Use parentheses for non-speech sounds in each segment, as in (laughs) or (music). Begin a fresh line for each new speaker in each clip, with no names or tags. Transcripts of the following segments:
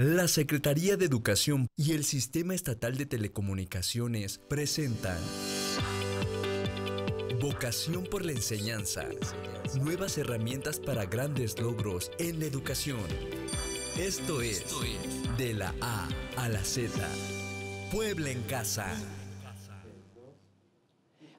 La Secretaría de
Educación y el Sistema Estatal de Telecomunicaciones presentan Vocación por la Enseñanza. Nuevas herramientas para grandes logros en la educación. Esto es De la A a la Z. Puebla en casa.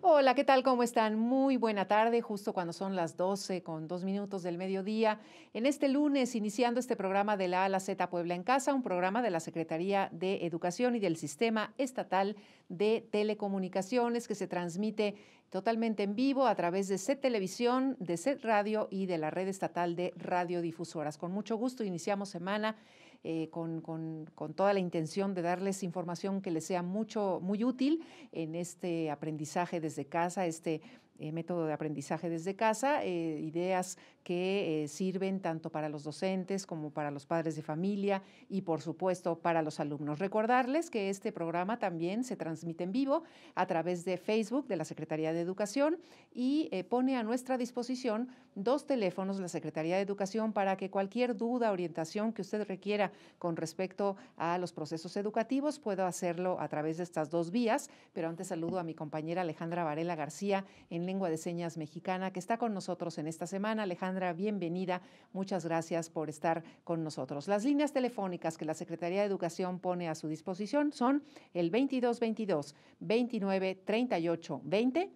Hola, ¿qué tal? ¿Cómo están? Muy buena tarde, justo cuando son las 12 con dos minutos del mediodía. En este lunes, iniciando este programa de la ALA Z Puebla en Casa, un programa de la Secretaría de Educación y del Sistema Estatal de Telecomunicaciones que se transmite totalmente en vivo a través de SET Televisión, de SET Radio y de la red estatal de radiodifusoras. Con mucho gusto iniciamos semana eh, con, con, con, toda la intención de darles información que les sea mucho, muy útil en este aprendizaje desde casa, este eh, método de aprendizaje desde casa, eh, ideas que eh, sirven tanto para los docentes como para los padres de familia y por supuesto para los alumnos. Recordarles que este programa también se transmite en vivo a través de Facebook de la Secretaría de Educación y pone a nuestra disposición dos teléfonos de la Secretaría de Educación para que cualquier duda, orientación que usted requiera con respecto a los procesos educativos pueda hacerlo a través de estas dos vías. Pero antes saludo a mi compañera Alejandra Varela García en lengua de señas mexicana que está con nosotros en esta semana. Alejandra, bienvenida. Muchas gracias por estar con nosotros. Las líneas telefónicas que la Secretaría de Educación pone a su disposición son el 2222 29 38 20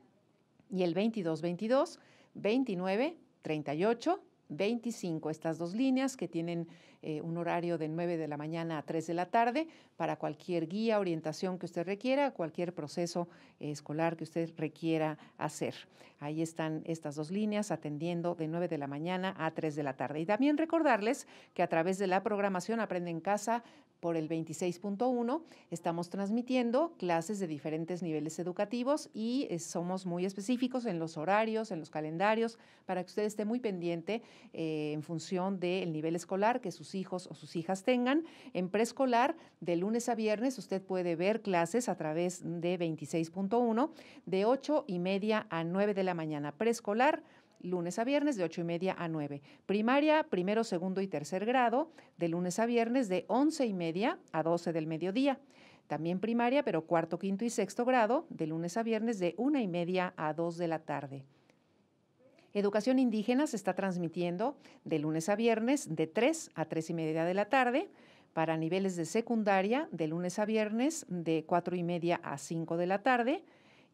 y el 2222 29 38 25, estas dos líneas que tienen eh, un horario de 9 de la mañana a 3 de la tarde para cualquier guía, orientación que usted requiera, cualquier proceso escolar que usted requiera hacer. Ahí están estas dos líneas atendiendo de 9 de la mañana a 3 de la tarde. Y también recordarles que a través de la programación Aprende en Casa por el 26.1 estamos transmitiendo clases de diferentes niveles educativos y eh, somos muy específicos en los horarios, en los calendarios, para que usted esté muy pendiente eh, en función del nivel escolar que sus hijos o sus hijas tengan. En preescolar, de lunes a viernes, usted puede ver clases a través de 26.1 de 8 y media a 9 de la mañana. Preescolar, lunes a viernes de ocho y media a 9. Primaria, primero, segundo y tercer grado, de lunes a viernes de 11 y media a 12 del mediodía. También primaria, pero cuarto, quinto y sexto grado, de lunes a viernes de una y media a 2 de la tarde. Educación Indígena se está transmitiendo de lunes a viernes de 3 a 3 y media de la tarde. Para niveles de secundaria, de lunes a viernes de 4 y media a 5 de la tarde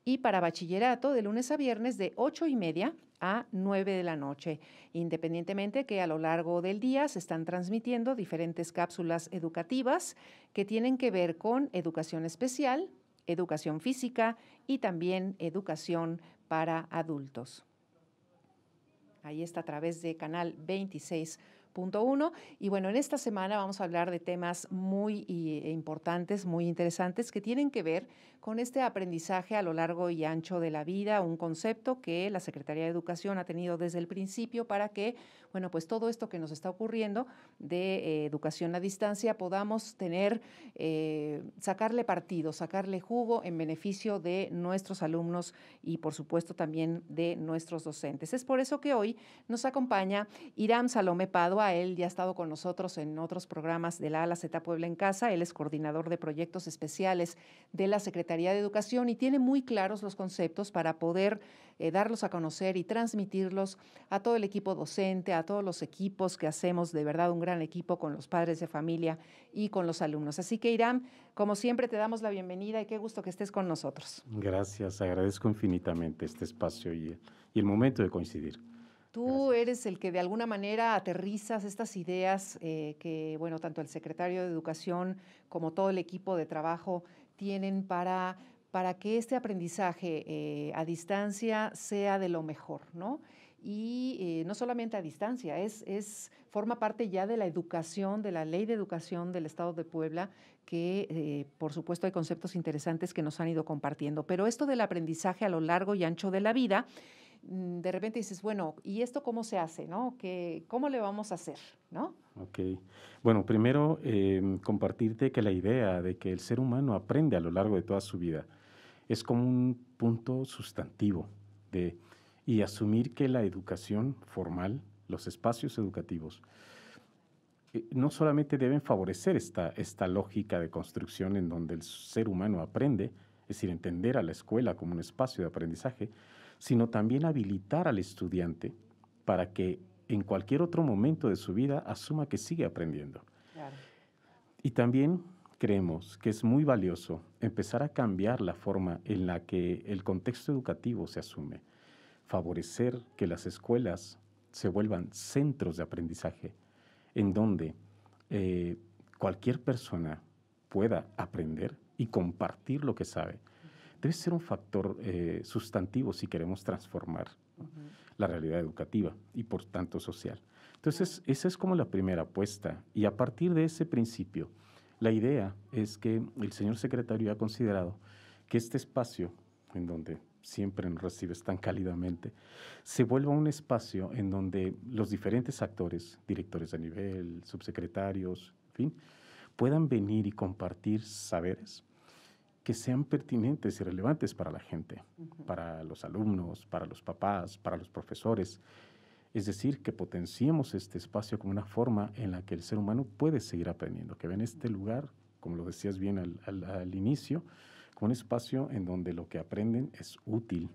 y para bachillerato de lunes a viernes de 8 y media a 9 de la noche, independientemente que a lo largo del día se están transmitiendo diferentes cápsulas educativas que tienen que ver con educación especial, educación física y también educación para adultos. Ahí está a través de Canal 26.1. Y bueno, en esta semana vamos a hablar de temas muy e importantes, muy interesantes, que tienen que ver con este aprendizaje a lo largo y ancho de la vida, un concepto que la Secretaría de Educación ha tenido desde el principio para que, bueno, pues todo esto que nos está ocurriendo de eh, educación a distancia podamos tener, eh, sacarle partido, sacarle jugo en beneficio de nuestros alumnos y por supuesto también de nuestros docentes. Es por eso que hoy nos acompaña irán Salome Padua, él ya ha estado con nosotros en otros programas de la ALA Z Puebla en Casa, él es coordinador de proyectos especiales de la Secretaría de Educación y tiene muy claros los conceptos para poder eh, darlos a conocer y transmitirlos a todo el equipo docente, a todos los equipos que hacemos, de verdad un gran equipo con los padres de familia y con los alumnos. Así que Irán, como siempre, te damos la bienvenida y qué gusto que estés con nosotros.
Gracias, agradezco infinitamente este espacio y, el momento de coincidir.
Tú eres el que de alguna manera aterrizas estas ideas eh, que, bueno, tanto el secretario de Educación como todo el equipo de trabajo tienen para, para que este aprendizaje eh, a distancia sea de lo mejor, ¿no? Y eh, no solamente a distancia, es, es, forma parte ya de la educación, de la ley de educación del Estado de Puebla, que eh, por supuesto hay conceptos interesantes que nos han ido compartiendo. Pero esto del aprendizaje a lo largo y ancho de la vida Mm, de repente dices, bueno, ¿y esto cómo se hace? ¿no? ¿Qué, ¿Cómo le vamos a hacer? ¿no?
Ok. Bueno, primero em, compartirte que la idea de que el ser humano aprende a lo largo de toda su vida es como un punto sustantivo de, y asumir que la educación formal, los espacios educativos, eh, no solamente deben favorecer esta, esta lógica de construcción en donde el ser humano aprende, es decir, entender a la escuela como un espacio de aprendizaje, sino también habilitar al estudiante para que en cualquier otro momento de su vida asuma que sigue aprendiendo. Y también creemos que es muy valioso empezar a cambiar la forma en la que el contexto educativo se asume, favorecer que las escuelas se vuelvan centros de aprendizaje, en donde eh, cualquier persona pueda aprender y compartir lo que sabe debe ser un factor eh, sustantivo si queremos transformar la realidad educativa y por tanto social. Entonces, esa es como la primera apuesta. Y a partir de ese principio, la idea es que el señor secretario ha considerado que este espacio, en donde siempre nos recibes tan cálidamente, se vuelva un espacio en donde los diferentes actores, directores de nivel, subsecretarios, en fin, puedan venir y compartir saberes, que sean pertinentes y relevantes para la gente, para los alumnos, para los papás, para los profesores. Es decir, que potenciemos este espacio como una forma en la que el ser humano puede seguir aprendiendo, que ven este lugar, como lo decías bien al, inicio, como un espacio en donde lo que aprenden es útil,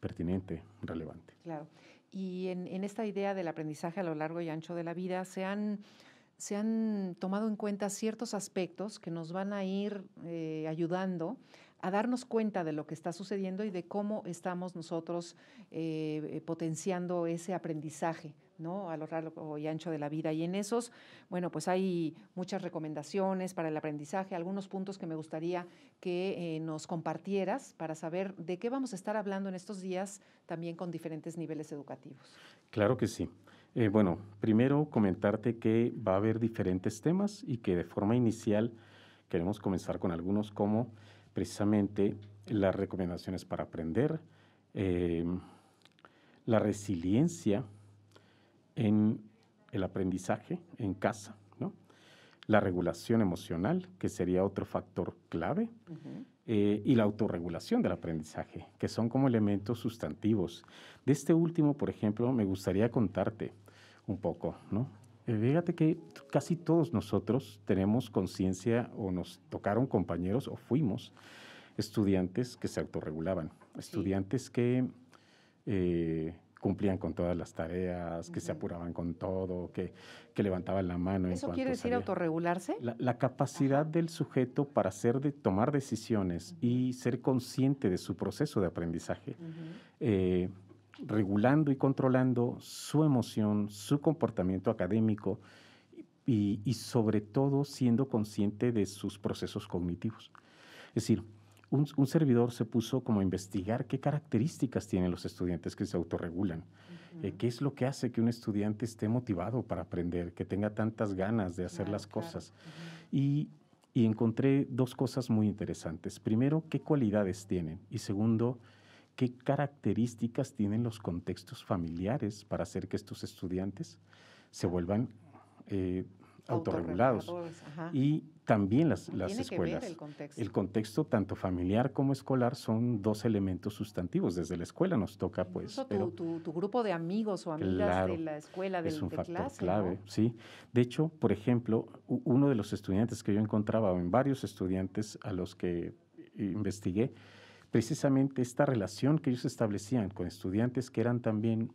pertinente, relevante.
Claro. Y en, en esta idea del aprendizaje a lo largo y ancho de la vida, se han se han tomado en cuenta ciertos aspectos que nos van a ir eh, ayudando a darnos cuenta de lo que está sucediendo y de cómo estamos nosotros eh, eh, potenciando ese aprendizaje. ¿no? a lo largo y ancho de la vida. Y en esos, bueno, pues hay muchas recomendaciones para el aprendizaje, algunos puntos que me gustaría que nos compartieras para saber de qué vamos a estar hablando en estos días también con diferentes niveles educativos.
Claro que sí. Eh, bueno, primero comentarte que va a haber diferentes temas y que de forma inicial queremos comenzar con algunos como precisamente las recomendaciones para aprender, eh, la resiliencia en el aprendizaje en casa, la regulación emocional, que sería otro factor clave, eh, y la autorregulación del aprendizaje, que son como elementos sustantivos. De este último, por ejemplo, me gustaría contarte un poco, ¿no? Eh, fíjate que casi todos nosotros tenemos conciencia o nos tocaron compañeros o fuimos estudiantes que se autorregulaban, estudiantes que eh, cumplían con todas las tareas, que se apuraban con todo, que, levantaban la mano. ¿Eso quiere decir
autorregularse?
La, capacidad del sujeto para hacer tomar decisiones y ser consciente de su proceso de aprendizaje, eh, regulando y controlando su emoción, su comportamiento académico y, y sobre todo siendo consciente de sus procesos cognitivos. Es decir, un, servidor se puso como a investigar qué características tienen los estudiantes que se autorregulan, eh, qué es lo que hace que un estudiante esté motivado para aprender, que tenga tantas ganas de hacer ah, las cosas. y, encontré dos cosas muy interesantes. Primero, qué cualidades tienen y segundo, qué características tienen los contextos familiares para hacer que estos estudiantes se vuelvan eh, autorregulados. Y también las, las escuelas. El contexto. tanto familiar como escolar, son dos elementos sustantivos. Desde la escuela nos toca, pues. Tu, pero,
tu, grupo de amigos o amigas de la escuela, de, es un factor
clave, sí. De hecho, por ejemplo, uno de los estudiantes que yo encontraba, o en varios estudiantes a los que eh, investigué, precisamente esta relación que ellos establecían con estudiantes que eran también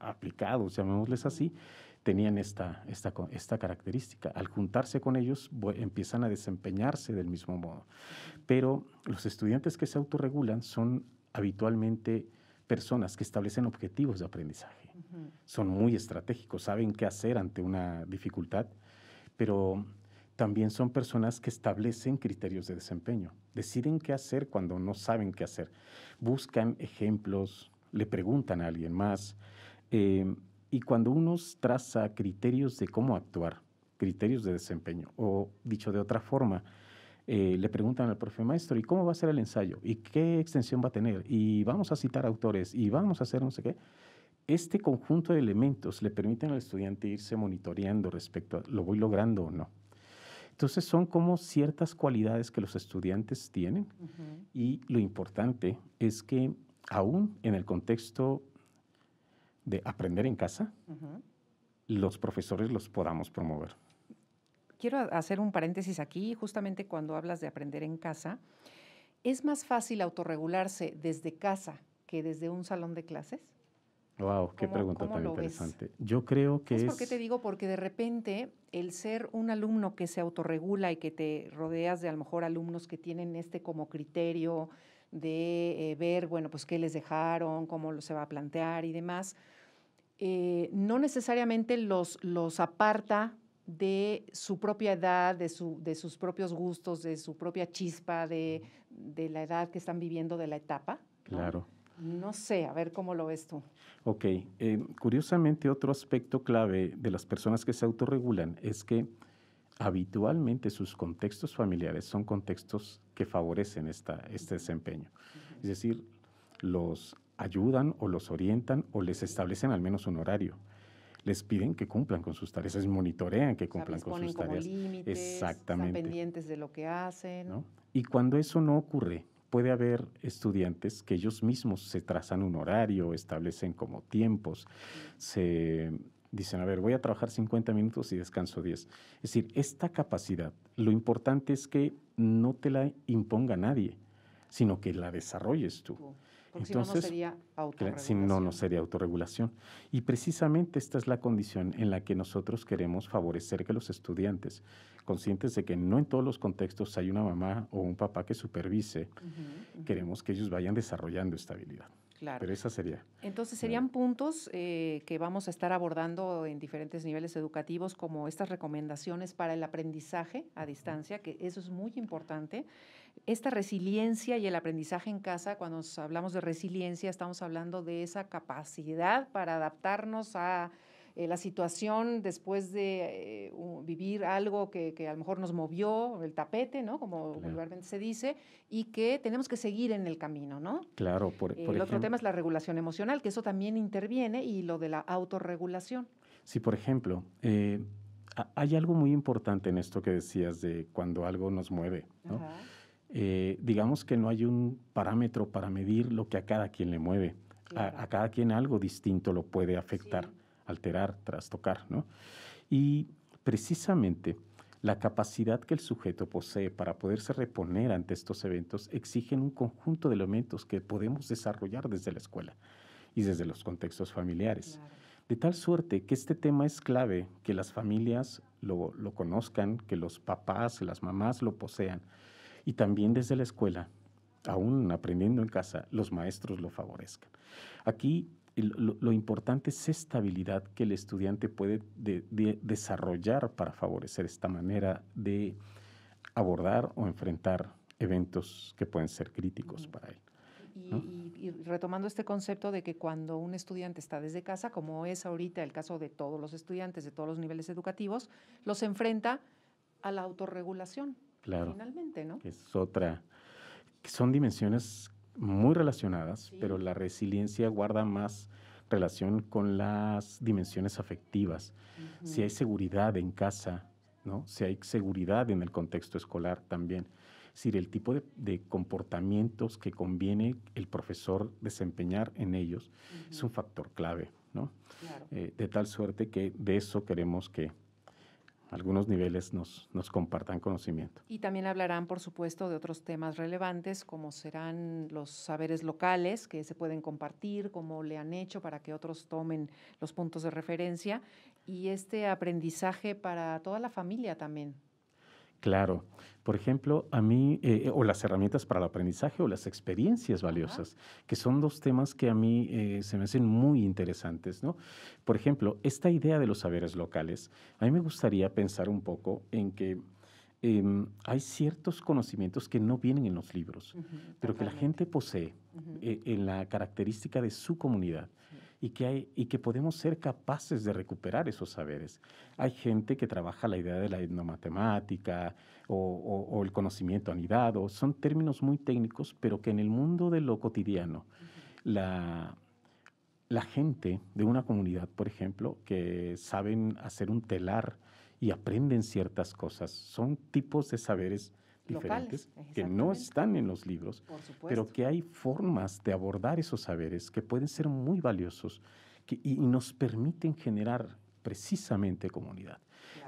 aplicados, llamémosles así, tenían esta, esta, característica. Al juntarse con ellos empiezan a desempeñarse del mismo modo. Pero los estudiantes que se autorregulan son habitualmente personas que establecen objetivos de aprendizaje. Son muy estratégicos, saben qué hacer ante una dificultad, pero también son personas que establecen criterios de desempeño. Deciden qué hacer cuando no saben qué hacer. Buscan ejemplos, le preguntan a alguien más. Eh, y cuando uno traza criterios de cómo actuar, criterios de desempeño, o dicho de otra forma, eh, le preguntan al profe maestro, ¿y cómo va a ser el ensayo? ¿Y qué extensión va a tener? Y vamos a citar autores, y vamos a hacer no sé qué. Este conjunto de elementos le permiten al estudiante irse monitoreando respecto a lo voy logrando o no. Entonces son como ciertas cualidades que los estudiantes tienen y lo importante es que aún en el contexto de aprender en casa, los profesores los podamos promover.
Quiero hacer un paréntesis aquí, justamente cuando hablas de aprender en casa, ¿es más fácil autorregularse desde casa que desde un salón de clases?
Wow, qué pregunta tan interesante. Yo creo que es. ¿Por qué te
digo? Porque de repente el ser un alumno que se autorregula y que te rodeas de a lo mejor alumnos que tienen este como criterio de eh, ver, bueno, pues qué les dejaron, cómo lo se va a plantear y demás, eh, no necesariamente los, los aparta de su propia edad, de, su, de sus propios gustos, de su propia chispa, de, la edad que están viviendo, de la etapa. Claro. No sé, a ver cómo lo ves tú.
Ok, eh, curiosamente otro aspecto clave de las personas que se autorregulan es que habitualmente sus contextos familiares son contextos que favorecen esta, este desempeño. Es decir, los ayudan o los orientan o les establecen al menos un horario. Les piden que cumplan con sus tareas, les monitorean que cumplan con sus tareas. Exactamente.
Están de lo que hacen.
Y cuando eso no ocurre, puede haber estudiantes que ellos mismos se trazan un horario, establecen como tiempos, se dicen, a ver, voy a trabajar 50 minutos y descanso 10. Es decir, esta capacidad, lo importante es que no te la imponga nadie, sino que la desarrolles tú. Porque Entonces, si no, no sería autorregulación. Y precisamente esta es la condición en la que nosotros queremos favorecer que los estudiantes, conscientes de que no en todos los contextos hay una mamá o un papá que supervise, queremos que ellos vayan desarrollando esta habilidad. Claro. Pero esa sería.
Entonces serían puntos eh, que vamos a estar abordando en diferentes niveles educativos, como estas recomendaciones para el aprendizaje a distancia, que eso es muy importante. Esta resiliencia y el aprendizaje en casa, cuando hablamos de resiliencia, estamos hablando de esa capacidad para adaptarnos a eh, la situación después de eh, vivir algo que, a lo mejor nos movió, el tapete, ¿no? Como vulgarmente se dice, y que tenemos que seguir en el camino, ¿no?
Claro, por, por El otro tema
es la regulación emocional, que eso también interviene, y lo de la autorregulación.
Sí, por ejemplo, eh, hay algo muy importante en esto que decías de cuando algo nos mueve, ¿no? Eh, digamos que no hay un parámetro para medir lo que a cada quien le mueve. A, cada quien algo distinto lo puede afectar, alterar, trastocar, ¿no? Y precisamente la capacidad que el sujeto posee para poderse reponer ante estos eventos exigen un conjunto de elementos que podemos desarrollar desde la escuela y desde los contextos familiares. De tal suerte que este tema es clave, que las familias lo, lo conozcan, que los papás, las mamás lo posean y también desde la escuela, aún aprendiendo en casa, los maestros lo favorezcan. Aquí lo, importante es estabilidad que el estudiante puede desarrollar para favorecer esta manera de abordar o enfrentar eventos que pueden ser críticos para él.
y, retomando este concepto de que cuando un estudiante está desde casa, como es ahorita el caso de todos los estudiantes de todos los niveles educativos, los enfrenta a la autorregulación, Claro. ¿no?
Es otra. Son dimensiones muy relacionadas, pero la resiliencia guarda más relación con las dimensiones afectivas. Si hay seguridad en casa, ¿no? Si hay seguridad en el contexto escolar también. Es el tipo de, comportamientos que conviene el profesor desempeñar en ellos es un factor clave, ¿no? Eh, de tal suerte que de eso queremos que algunos niveles nos, nos compartan conocimiento.
Y también hablarán, por supuesto, de otros temas relevantes, como serán los saberes locales que se pueden compartir, cómo le han hecho para que otros tomen los puntos de referencia, y este aprendizaje para toda la familia también.
Claro. Por ejemplo, a mí, eh, o las herramientas para el aprendizaje o las experiencias valiosas, que son dos temas que a mí eh, se me hacen muy interesantes, ¿no? Por ejemplo, esta idea de los saberes locales, a mí me gustaría pensar un poco en que em, hay ciertos conocimientos que no vienen en los libros, pero que la gente posee eh, en la característica de su comunidad y que, podemos ser capaces de recuperar esos saberes. Hay gente que trabaja la idea de la etnomatemática o, o, el conocimiento anidado. Son términos muy técnicos, pero que en el mundo de lo cotidiano, la, la gente de una comunidad, por ejemplo, que saben hacer un telar y aprenden ciertas cosas, son tipos de saberes diferentes que no están en los libros, pero que hay formas de abordar esos saberes que pueden ser muy valiosos y, nos permiten generar precisamente comunidad.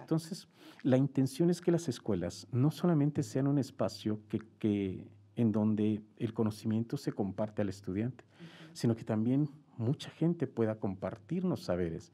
Entonces, la intención es que las escuelas no solamente sean un espacio en donde el conocimiento se comparte al estudiante, sino que también mucha gente pueda compartirnos saberes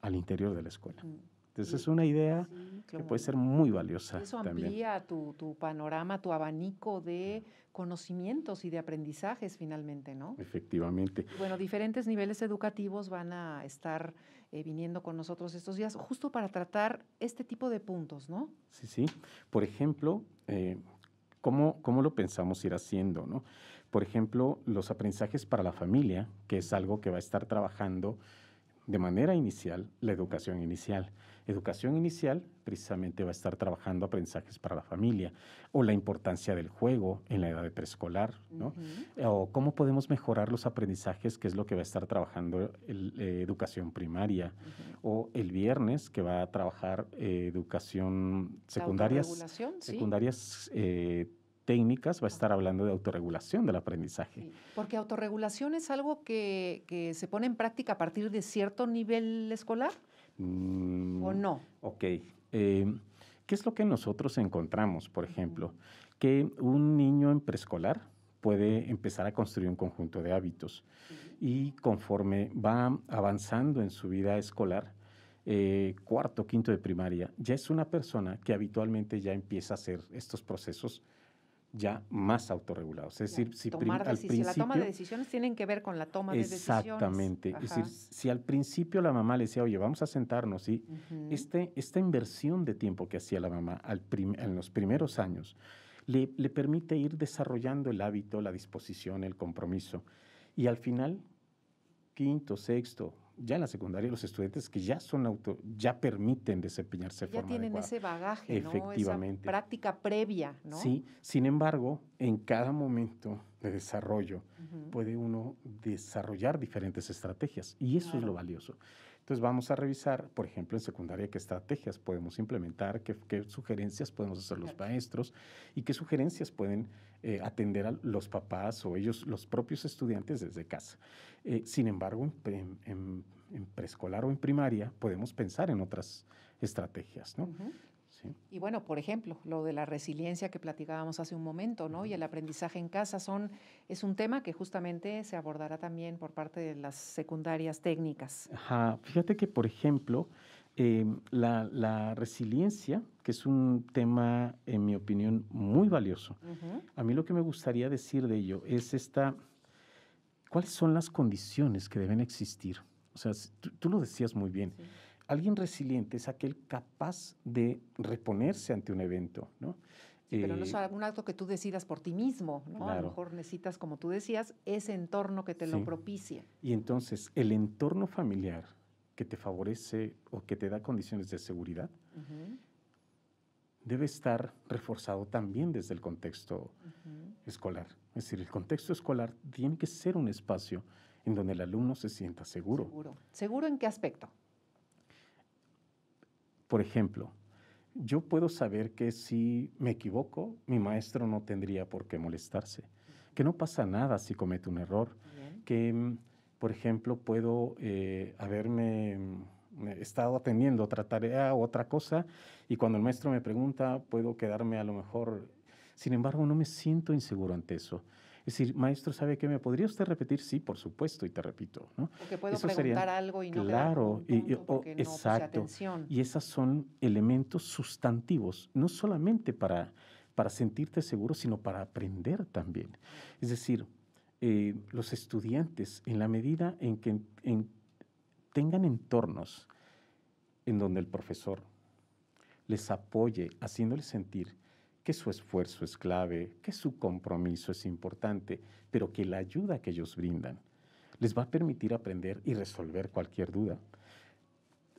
al interior de la escuela. Mm. Entonces es una idea que puede ser muy valiosa. Eso amplía
tu, panorama, tu abanico de conocimientos y de aprendizajes finalmente, ¿no?
Efectivamente.
Bueno, diferentes niveles educativos van a estar eh, viniendo con nosotros estos días justo para tratar este tipo de puntos, ¿no?
Sí, sí. Por ejemplo, eh, ¿cómo, ¿cómo lo pensamos ir haciendo, ¿no? Por ejemplo, los aprendizajes para la familia, que es algo que va a estar trabajando de manera inicial la educación inicial. Educación inicial precisamente va a estar trabajando aprendizajes para la familia o la importancia del juego en la edad de preescolar, ¿no? O cómo podemos mejorar los aprendizajes, que es lo que va a estar trabajando la eh, educación primaria. O el viernes, que va a trabajar eh, educación secundaria, secundarias eh, técnicas, va a estar hablando de autorregulación del aprendizaje.
porque autorregulación es algo que, que, se pone en práctica a partir de cierto nivel escolar.
Mm, ¿O no? Ok. Eh, ¿Qué es lo que nosotros encontramos, por ejemplo? Que un niño en preescolar puede empezar a construir un conjunto de hábitos y conforme va avanzando en su vida escolar, eh, cuarto, quinto de primaria, ya es una persona que habitualmente ya empieza a hacer estos procesos ya más autorregulados. Es decir, si al principio, la toma de
decisiones tienen que ver con la toma de decisiones. Exactamente. Es decir,
si al principio la mamá le decía, oye, vamos a sentarnos, este, esta inversión de tiempo que hacía la mamá al en los primeros años le, le permite ir desarrollando el hábito, la disposición, el compromiso. Y al final, quinto, sexto, ya en la secundaria los estudiantes que ya son auto, ya permiten desempeñarse ya tienen ese
bagaje, Efectivamente. ¿no? Esa práctica previa, ¿no? Sí,
sin embargo, en cada momento de desarrollo puede uno desarrollar diferentes estrategias y eso es lo valioso. Entonces vamos a revisar, por ejemplo, en secundaria, qué estrategias podemos implementar, qué, sugerencias podemos hacer los maestros y qué sugerencias pueden eh, atender a los papás o ellos, los propios estudiantes desde casa. Eh, sin embargo, en, preescolar o en primaria podemos pensar en otras estrategias. ¿no?
Y bueno, por ejemplo, lo de la resiliencia que platicábamos hace un momento, ¿no? Y el aprendizaje en casa son, es un tema que justamente se abordará también por parte de las secundarias técnicas.
Ajá. Fíjate que, por ejemplo, em, la, resiliencia, que es un tema, en mi opinión, muy valioso. A mí lo que me gustaría decir de ello es esta, ¿cuáles son las condiciones que deben existir? O sea, tú, lo decías muy bien. Alguien resiliente es aquel capaz de reponerse ante un evento, ¿no? pero no es eh, algún
acto que tú decidas por ti mismo, ¿no? A lo mejor necesitas, como tú decías, ese entorno que te lo propicie.
Y entonces, el entorno familiar que te favorece o que te da condiciones de seguridad debe estar reforzado también desde el contexto escolar. Es decir, el contexto escolar tiene que ser un espacio en donde el alumno se sienta seguro.
Seguro, ¿Seguro en qué aspecto?
Por ejemplo, yo puedo saber que si me equivoco, mi maestro no tendría por qué molestarse, que no pasa nada si cometo un error, que, mm, por ejemplo, puedo eh, haberme mm, estado atendiendo otra tarea o otra cosa y cuando el maestro me pregunta, puedo quedarme a lo mejor. Sin embargo, no me siento inseguro ante eso. Es decir, maestro, ¿sabe qué? ¿Me podría usted repetir? Sí, por supuesto, y te repito. ¿no? puedo preguntar algo y no Claro, y, pues, exacto. Y esos son elementos sustantivos, no solamente para, para sentirte seguro, sino para aprender también. Es decir, eh, los estudiantes, en la medida en que tengan entornos en donde el profesor les apoye, haciéndoles sentir que su esfuerzo es clave, que su compromiso es importante, pero que la ayuda que ellos brindan les va a permitir aprender y resolver cualquier duda.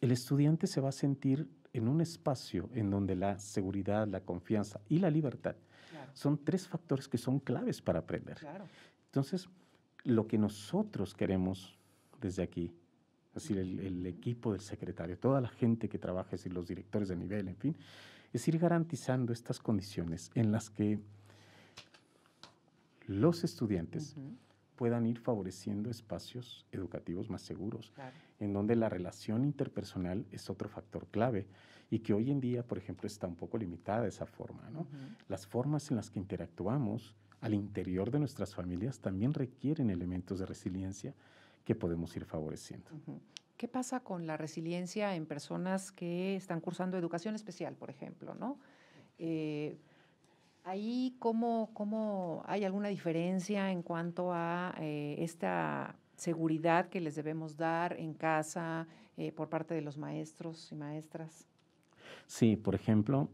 El estudiante se va a sentir en un espacio en donde la seguridad, la confianza y la libertad son tres factores que son claves para aprender. Entonces, lo que nosotros queremos desde aquí es decir, el, equipo del secretario, toda la gente que trabaja, es decir, los directores de nivel, en fin, es ir garantizando estas condiciones en las que los estudiantes puedan ir favoreciendo espacios educativos más seguros, en donde la relación interpersonal es otro factor clave y que hoy en día, por ejemplo, está un poco limitada esa forma. ¿no? Las formas en las que interactuamos al interior de nuestras familias también requieren elementos de resiliencia que podemos ir favoreciendo.
¿Qué pasa con la resiliencia en personas que están cursando educación especial, por ejemplo? ¿no? Eh, ahí cómo, cómo, hay alguna diferencia en cuanto a eh, esta seguridad que les debemos dar en casa eh, por parte de los maestros y maestras.
Sí, por ejemplo,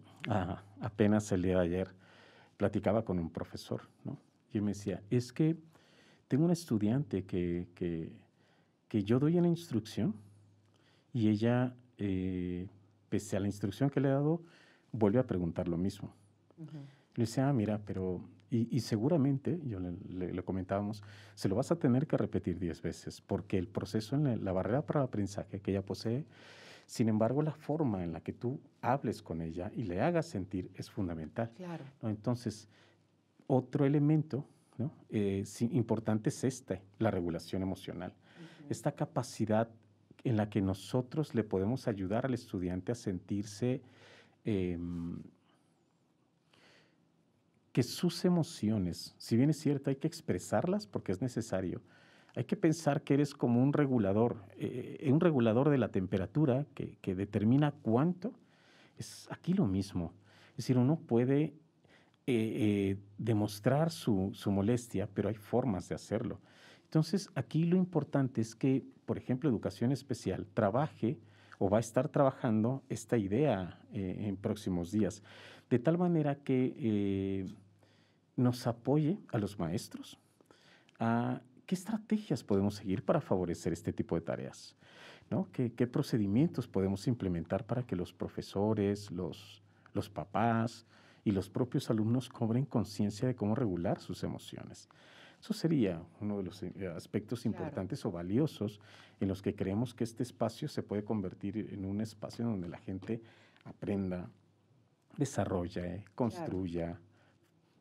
apenas el día de ayer platicaba con un profesor, ¿no? Y me decía, es que tengo un estudiante que, que que yo doy una la instrucción y ella, eh, pese a la instrucción que le he dado, vuelve a preguntar lo mismo. Le dice, ah, mira, pero, y, seguramente, yo le, comentábamos, se lo vas a tener que repetir diez veces, porque el proceso en la, barrera para el aprendizaje que ella posee, sin embargo, la forma en la que tú hables con ella y le hagas sentir es fundamental. Claro. Entonces, otro elemento eh, importante es este, la regulación emocional esta capacidad en la que nosotros le podemos ayudar al estudiante a sentirse em, que sus emociones, si bien es cierto, hay que expresarlas porque es necesario, hay que pensar que eres como un regulador, eh, eh, un regulador de la temperatura que, determina cuánto. Es aquí lo mismo. Es decir, uno puede eh, demostrar su, molestia, pero hay formas de hacerlo. Entonces, aquí lo importante es que, por ejemplo, educación especial trabaje o va a estar trabajando esta idea eh, en próximos días, de tal manera que eh, nos apoye a los maestros a qué estrategias podemos seguir para favorecer este tipo de tareas, ¿Qué, procedimientos podemos implementar para que los profesores, los papás y los propios alumnos cobren conciencia de cómo regular sus emociones. Eso sería uno de los eh, aspectos importantes o valiosos en los que creemos que este espacio se puede convertir en un espacio donde la gente aprenda, desarrolla, construya,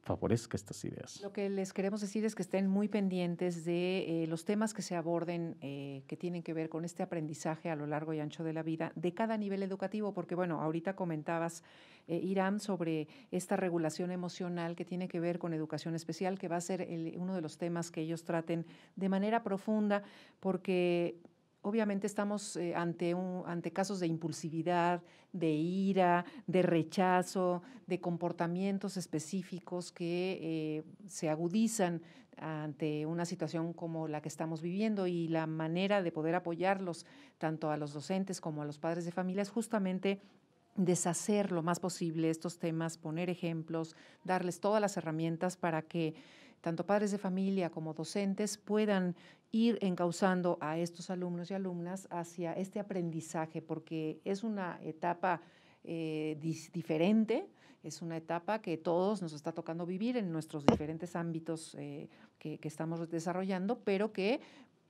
favorezca estas ideas.
Lo que les queremos decir es que estén muy pendientes de eh, los temas que se aborden eh, que tienen que ver con este aprendizaje a lo largo y ancho de la vida de cada nivel educativo, porque bueno, ahorita comentabas, eh, Irán, sobre esta regulación emocional que tiene que ver con educación especial, que va a ser uno de los temas que ellos traten de manera profunda, porque obviamente estamos eh, ante, ante casos de impulsividad, de ira, de rechazo, de comportamientos específicos que eh, se agudizan ante una situación como la que estamos viviendo y la manera de poder apoyarlos, tanto a los docentes como a los padres de familia, es justamente deshacer lo más posible estos temas, poner ejemplos, darles todas las herramientas para que tanto padres de familia como docentes puedan ir encauzando a estos alumnos y alumnas hacia este aprendizaje, porque es una etapa eh, diferente, es una etapa que todos nos está tocando vivir en nuestros diferentes ámbitos eh, que, estamos desarrollando, pero que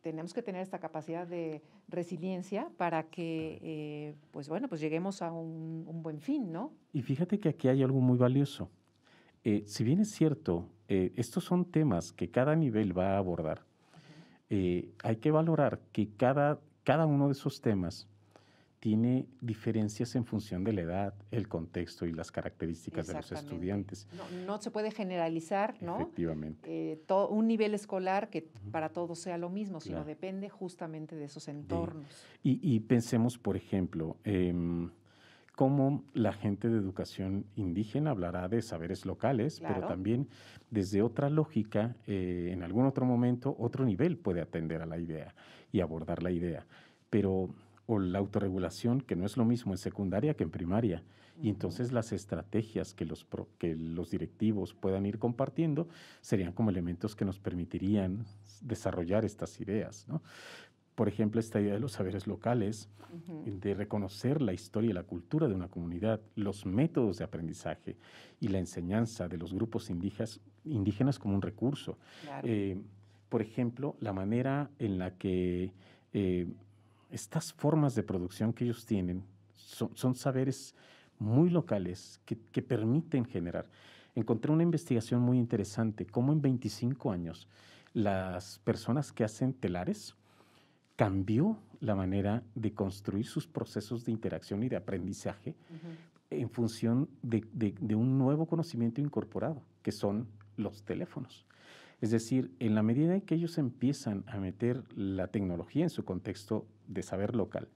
tenemos que tener esta capacidad de resiliencia para que, eh, pues bueno, pues lleguemos a un, un, buen fin, ¿no?
Y fíjate que aquí hay algo muy valioso. Eh, si bien es cierto, eh, estos son temas que cada nivel va a abordar, eh, hay que valorar que cada, cada uno de esos temas tiene diferencias en función de la edad, el contexto y las características de los estudiantes.
No, se puede generalizar, ¿no?
Efectivamente.
un nivel escolar que para todos sea lo mismo, sino depende justamente de esos entornos.
y, pensemos, por ejemplo, em, cómo la gente de educación indígena hablará de saberes locales, pero también desde otra lógica, eh, en algún otro momento, otro nivel puede atender a la idea y abordar la idea. Pero o la autorregulación, que no es lo mismo en secundaria que en primaria. Y entonces las estrategias que los, que los directivos puedan ir compartiendo serían como elementos que nos permitirían desarrollar estas ideas. ¿no? por ejemplo, esta idea de los saberes locales, de reconocer la historia y la cultura de una comunidad, los métodos de aprendizaje y la enseñanza de los grupos indígenas, indígenas como un recurso. Eh, por ejemplo, la manera en la que eh, estas formas de producción que ellos tienen son, saberes muy locales que, que, permiten generar. Encontré una investigación muy interesante, cómo en 25 años las personas que hacen telares, cambió la manera de construir sus procesos de interacción y de aprendizaje en función de, un nuevo conocimiento incorporado, que son los teléfonos. Es decir, en la medida en que ellos empiezan a meter la tecnología en su contexto de saber local,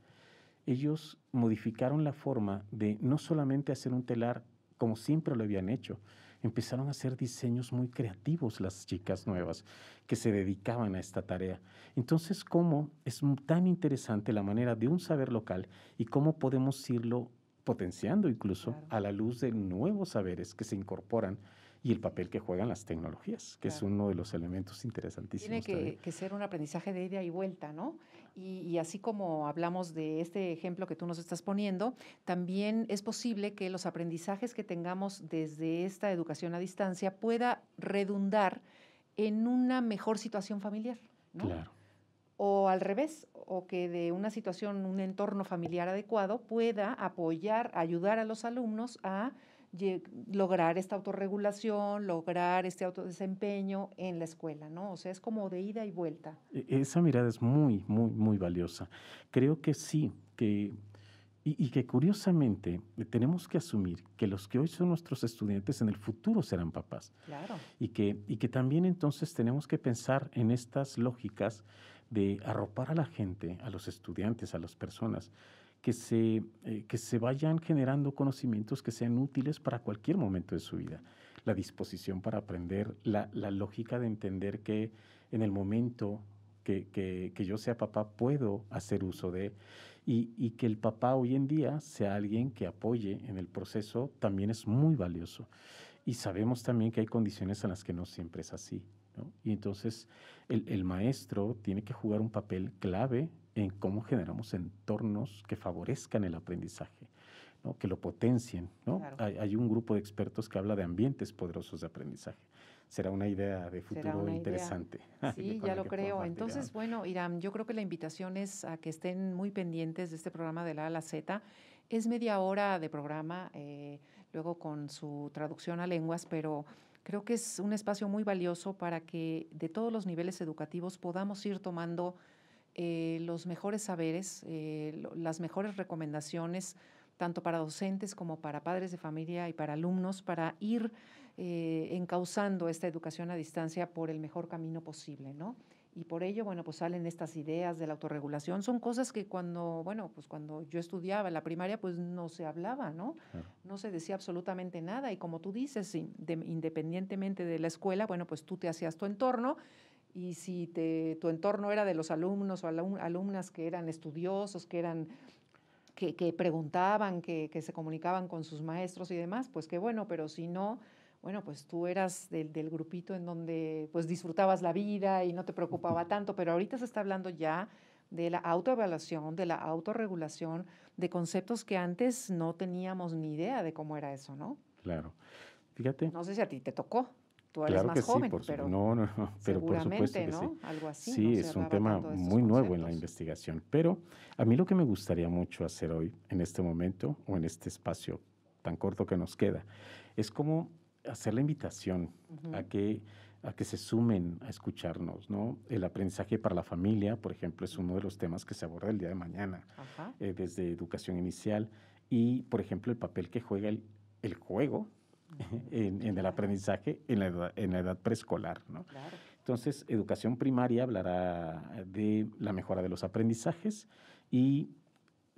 ellos modificaron la forma de no solamente hacer un telar como siempre lo habían hecho, empezaron a hacer diseños muy creativos las chicas nuevas que se dedicaban a esta tarea. Entonces, cómo es tan interesante la manera de un saber local y cómo podemos irlo potenciando incluso a la luz de nuevos saberes que se incorporan y el papel que juegan las tecnologías, que es uno de los elementos interesantísimos. Tiene que,
que, ser un aprendizaje de ida y vuelta, ¿no? Y, así como hablamos de este ejemplo que tú nos estás poniendo, también es posible que los aprendizajes que tengamos desde esta educación a distancia pueda redundar en una mejor situación familiar. Claro. O al revés, o que de una situación, un entorno familiar adecuado pueda apoyar, ayudar a los alumnos a lograr esta autorregulación, lograr este autodesempeño en la escuela, ¿no? O sea, es como de ida y vuelta. E-,
esa mirada es muy, muy, muy valiosa. Creo que sí, que, y, que curiosamente eh, tenemos que asumir que los que hoy son nuestros estudiantes en el futuro serán papás. Claro. Y que, y que también entonces tenemos que pensar en estas lógicas de arropar a la gente, a los estudiantes, a las personas, que se, eh, que se vayan generando conocimientos que sean útiles para cualquier momento de su vida. La disposición para aprender, la, lógica de entender que en el momento que, yo sea papá puedo hacer uso de, y, y que el papá hoy en día sea alguien que apoye en el proceso, también es muy valioso. Y sabemos también que hay condiciones en las que no siempre es así. Y entonces el, el, maestro tiene que jugar un papel clave en cómo generamos entornos que favorezcan el aprendizaje, ¿no? que lo potencien. ¿no? Hay, un grupo de expertos que habla de ambientes poderosos de aprendizaje. Será una idea de futuro interesante.
(laughs) Sí, ya lo creo. Entonces, bueno, Irán, yo creo que la invitación es a que estén muy pendientes de este programa de la A la Z. Es media hora de programa, eh, luego con su traducción a lenguas, pero creo que es un espacio muy valioso para que de todos los niveles educativos podamos ir tomando eh, los mejores saberes, eh, las mejores recomendaciones, tanto para docentes como para padres de familia y para alumnos, para ir eh, encauzando esta educación a distancia por el mejor camino posible, ¿no? Y por ello, bueno, pues salen estas ideas de la autorregulación. Son cosas que cuando, bueno, pues cuando yo estudiaba en la primaria, pues no se hablaba, ¿no? No se decía absolutamente nada. Y como tú dices, independientemente de la escuela, bueno, pues tú te hacías tu entorno y si tu entorno era de los alumnos o alumnas que eran estudiosos, que eran que, preguntaban, que, se comunicaban con sus maestros y demás, pues qué bueno, pero si no, bueno, pues tú eras del, del grupito en donde pues disfrutabas la vida y no te preocupaba tanto, pero ahorita se está hablando ya de la autoevaluación, de la autorregulación, de conceptos que antes no teníamos ni idea de cómo era eso, ¿no?
Claro. Fíjate. No
sé si a ti te tocó claro que sí, por pero no,
(laughs) pero por supuesto que sí. Algo así, sí, es un tema muy nuevo en la investigación. Pero a mí lo que me gustaría mucho hacer hoy, en este momento o en este espacio tan corto que nos queda, es como hacer la invitación a que a que se sumen a escucharnos, ¿no? El aprendizaje para la familia, por ejemplo, es uno de los temas que se aborda el día de mañana, eh, desde educación inicial, y, por ejemplo, el papel que juega el juego (laughs) en, el aprendizaje en la edad, preescolar. Entonces, educación primaria hablará de la mejora de los aprendizajes y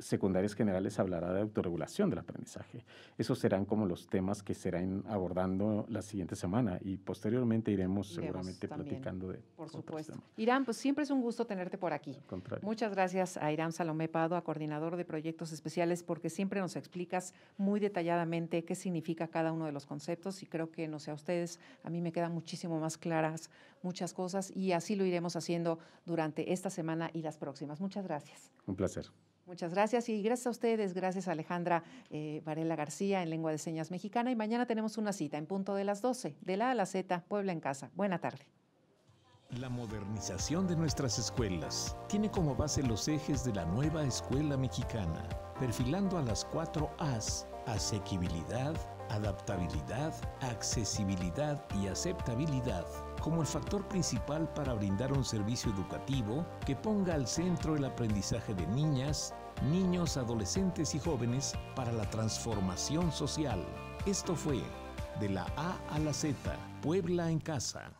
secundarias generales hablará de autorregulación del aprendizaje. Esos serán como los temas que serán abordando la siguiente semana y posteriormente iremos, seguramente platicando de
Por supuesto. Irán, pues siempre es un gusto tenerte por aquí. Muchas gracias a Irán Salomé Pado, a coordinador de proyectos especiales, porque siempre nos explicas muy detalladamente qué significa cada uno de los conceptos y creo que, no sé, a ustedes, a mí me quedan muchísimo más claras muchas cosas y así lo iremos haciendo durante esta semana y las próximas. Muchas gracias. Un placer. Muchas gracias y gracias a ustedes, gracias Alejandra eh, Varela García en Lengua de Señas Mexicana y mañana tenemos una cita en punto de las 12, de la a la Z, Puebla en Casa. Buena tarde.
La modernización de nuestras escuelas tiene como base los ejes de la nueva escuela mexicana, perfilando a las cuatro As, asequibilidad, adaptabilidad, accesibilidad y aceptabilidad como el factor principal para brindar un servicio educativo que ponga al centro el aprendizaje de niñas, niños, adolescentes y jóvenes para la transformación social. Esto fue De la A a la Z, Puebla en Casa.